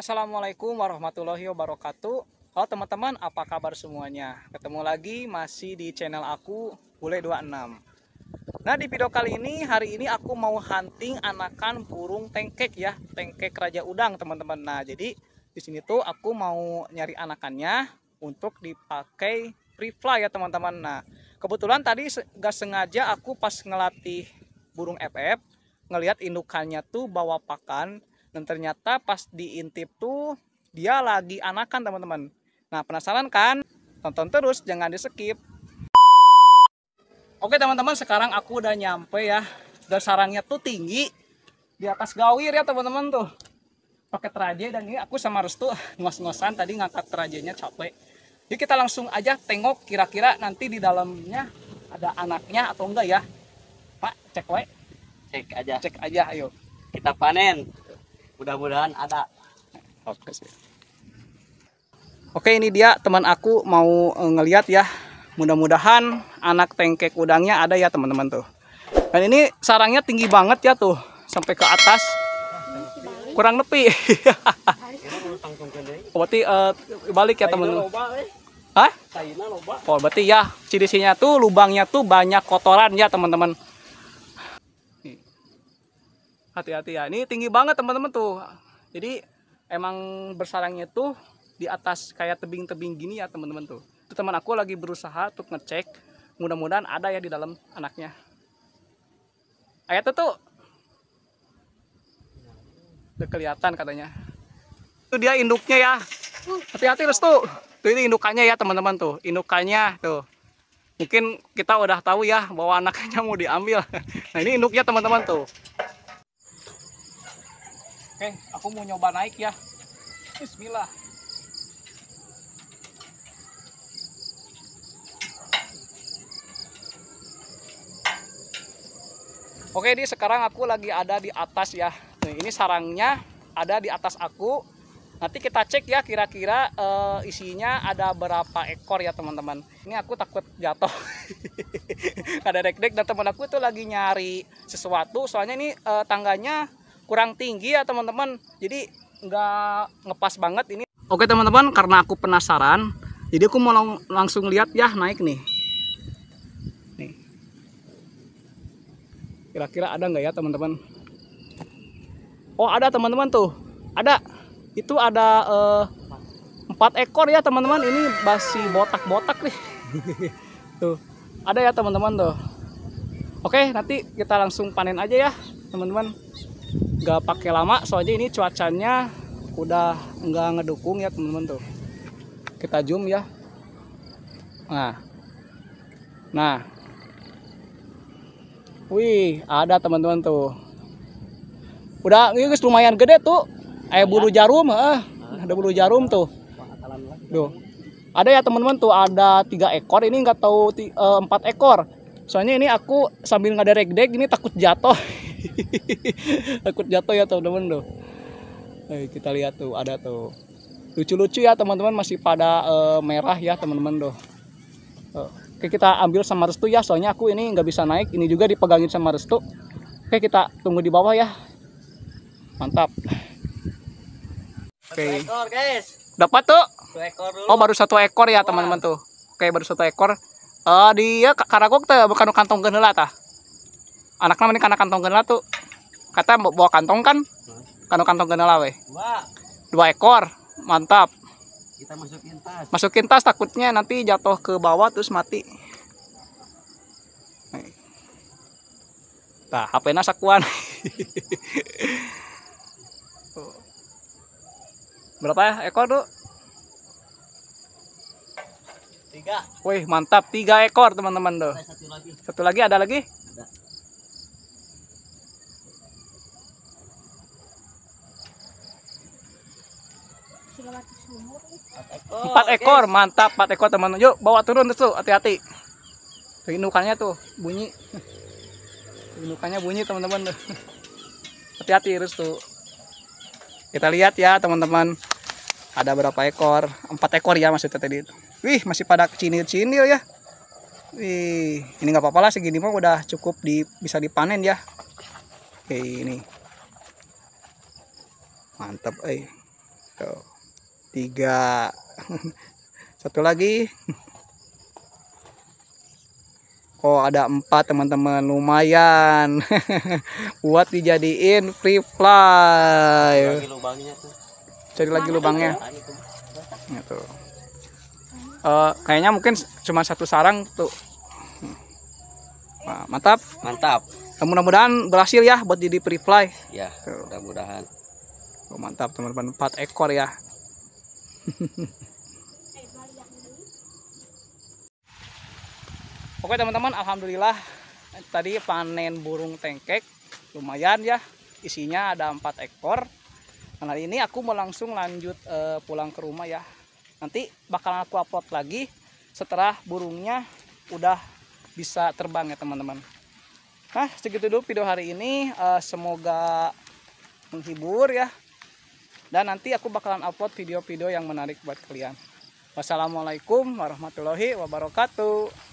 Assalamualaikum warahmatullahi wabarakatuh Halo teman-teman apa kabar semuanya Ketemu lagi masih di channel aku Bule 26 Nah di video kali ini hari ini aku mau hunting anakan burung tengkek ya Tengkek Raja Udang teman-teman Nah jadi di sini tuh aku mau nyari anakannya untuk dipakai free fly ya teman-teman Nah kebetulan tadi gak sengaja aku pas ngelatih burung FF ngelihat indukannya tuh bawa pakan dan ternyata pas diintip tuh dia lagi anakan teman-teman nah penasaran kan tonton terus jangan di skip oke teman-teman sekarang aku udah nyampe ya dan sarangnya tuh tinggi di atas gawir ya teman-teman tuh pakai teraje dan ini aku sama Restu ngos-ngosan tadi ngangkat terajenya capek Jadi kita langsung aja tengok kira-kira nanti di dalamnya ada anaknya atau enggak ya Pak cek we cek aja cek aja ayo kita panen mudah-mudahan ada oke oke ini dia teman aku mau eh, ngeliat ya mudah-mudahan anak tengkek udangnya ada ya teman-teman tuh dan ini sarangnya tinggi banget ya tuh sampai ke atas kurang nepi berarti uh, balik ya teman-teman eh. Hah? Oh berarti ya ciri-cirinya tuh lubangnya tuh banyak kotoran ya teman-teman hati-hati ya ini tinggi banget teman-teman tuh jadi emang bersarangnya tuh di atas kayak tebing-tebing gini ya teman-teman tuh itu teman aku lagi berusaha untuk ngecek mudah-mudahan ada ya di dalam anaknya ayat itu tuh udah kelihatan katanya itu dia induknya ya hati-hati restu tuh ini indukannya ya teman-teman tuh indukannya tuh mungkin kita udah tahu ya bahwa anaknya mau diambil nah ini induknya teman-teman tuh Oke, aku mau nyoba naik ya. Bismillah. Oke, ini sekarang aku lagi ada di atas ya. Nah, ini sarangnya ada di atas aku. Nanti kita cek ya kira-kira uh, isinya ada berapa ekor ya teman-teman. Ini aku takut jatuh. ada rek-rek dan teman aku itu lagi nyari sesuatu. Soalnya ini uh, tangganya kurang tinggi ya teman-teman jadi nggak ngepas banget ini oke teman-teman karena aku penasaran jadi aku mau lang langsung lihat ya naik nih nih kira-kira ada nggak ya teman-teman oh ada teman-teman tuh ada itu ada uh, empat ekor ya teman-teman ini masih botak-botak nih tuh ada ya teman-teman tuh oke nanti kita langsung panen aja ya teman-teman nggak pakai lama soalnya ini cuacanya udah nggak ngedukung ya temen-temen tuh kita zoom ya nah nah wih ada teman-teman tuh udah ini lumayan gede tuh eh bulu iya. jarum eh ada bulu jarum tuh tuh ada ya teman-teman tuh ada tiga ekor ini nggak tahu eh, empat ekor soalnya ini aku sambil nggak ada regdeg ini takut jatuh takut jatuh ya teman-teman tuh eh, kita lihat tuh ada tuh lucu-lucu ya teman-teman masih pada uh, merah ya teman-teman tuh eh, oke kita ambil sama restu ya soalnya aku ini nggak bisa naik ini juga dipegangin sama restu oke kita tunggu di bawah ya mantap oke dapat tuh oh baru satu ekor ya teman-teman tuh oke baru satu ekor uh, dia karagok tuh bukan kantong genela tah anaknya mana karena kantong kenal tuh kata bawa kantong kan kantong kantong kenal weh dua. ekor mantap kita masukin tas masukin tas takutnya nanti jatuh ke bawah terus mati Nah, HP sakuan. Berapa ya ekor tuh? Tiga. Wih mantap tiga ekor teman-teman tuh. Satu lagi. Satu lagi ada lagi? Oh, empat oh, ekor mantap empat ekor teman yuk bawa turun tuh hati-hati indukannya tuh bunyi indukannya bunyi teman-teman hati-hati terus tuh kita lihat ya teman-teman ada berapa ekor empat ekor ya maksudnya tadi wih masih pada cinil-cinil ya wih ini nggak apa-apa lah segini mah udah cukup di bisa dipanen ya oke ini mantap eh tiga satu lagi Oh ada empat teman-teman lumayan buat dijadiin free fly. Cari lagi lubangnya tuh. Uh, kayaknya mungkin cuma satu sarang tuh. nah, mantap. Mantap. Mudah-mudahan berhasil ya buat jadi free fly. Ya. Mudah-mudahan. Oh, mantap teman-teman empat ekor ya. Oke teman-teman Alhamdulillah tadi panen burung tengkek lumayan ya isinya ada 4 ekor nah hari ini aku mau langsung lanjut uh, pulang ke rumah ya nanti bakalan aku upload lagi setelah burungnya udah bisa terbang ya teman-teman nah segitu dulu video hari ini uh, semoga menghibur ya dan nanti aku bakalan upload video-video yang menarik buat kalian wassalamualaikum warahmatullahi wabarakatuh